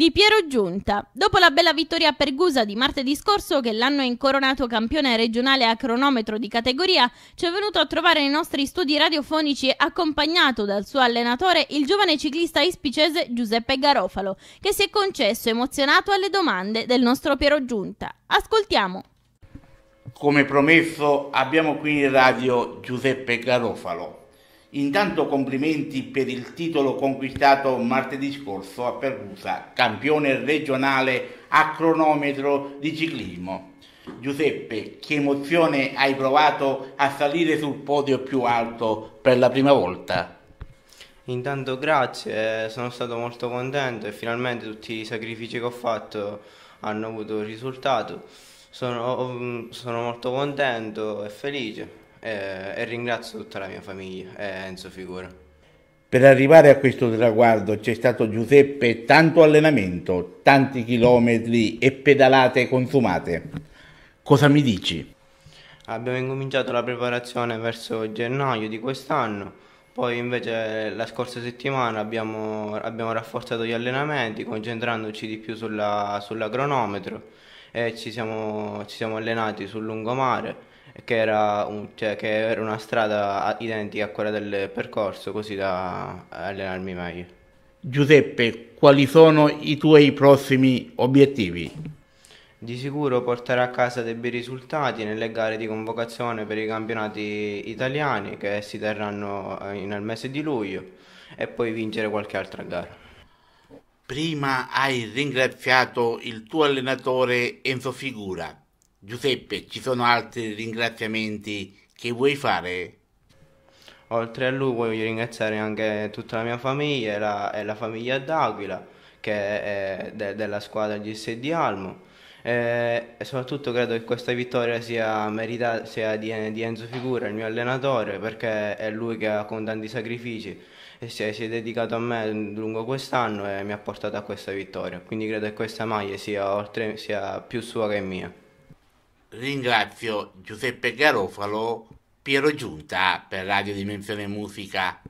di Piero Giunta. Dopo la bella vittoria a Pergusa di martedì scorso, che l'hanno incoronato campione regionale a cronometro di categoria, ci è venuto a trovare nei nostri studi radiofonici accompagnato dal suo allenatore, il giovane ciclista ispicese Giuseppe Garofalo, che si è concesso emozionato alle domande del nostro Piero Giunta. Ascoltiamo. Come promesso abbiamo qui in radio Giuseppe Garofalo, Intanto complimenti per il titolo conquistato martedì scorso a Pergusa, campione regionale a cronometro di ciclismo. Giuseppe, che emozione hai provato a salire sul podio più alto per la prima volta? Intanto grazie, sono stato molto contento e finalmente tutti i sacrifici che ho fatto hanno avuto risultato. Sono, sono molto contento e felice eh, e ringrazio tutta la mia famiglia e eh, Enzo Figura. Per arrivare a questo traguardo c'è stato Giuseppe tanto allenamento, tanti chilometri e pedalate consumate. Cosa mi dici? Abbiamo incominciato la preparazione verso gennaio di quest'anno, poi invece la scorsa settimana abbiamo, abbiamo rafforzato gli allenamenti concentrandoci di più sulla, cronometro e ci siamo, ci siamo allenati sul lungomare che era, un- cioè, che era una strada identica a quella del percorso, così da allenarmi meglio. Giuseppe, quali sono i tuoi prossimi obiettivi? Di sicuro portare a casa dei bei risultati nelle gare di convocazione per i campionati italiani che si terranno eh, nel mese di luglio e poi vincere qualche altra gara. Prima hai ringraziato il tuo allenatore Enzo Figura. Giuseppe, ci sono altri ringraziamenti che vuoi fare? Oltre a lui voglio ringraziare anche tutta la mia famiglia e la, e la famiglia d'Aquila, che è de, della squadra GS di Almo. E, e soprattutto credo che questa vittoria sia meritata sia di, di, Enzo Figura, il mio allenatore, perché è lui che ha, con tanti sacrifici e si è, si è dedicato a me lungo quest'anno e mi ha portato a questa vittoria. Quindi credo che questa maglia sia, oltre, sia più sua che mia. Ringrazio Giuseppe Garofalo, Piero Giunta per Radio Dimensione Musica.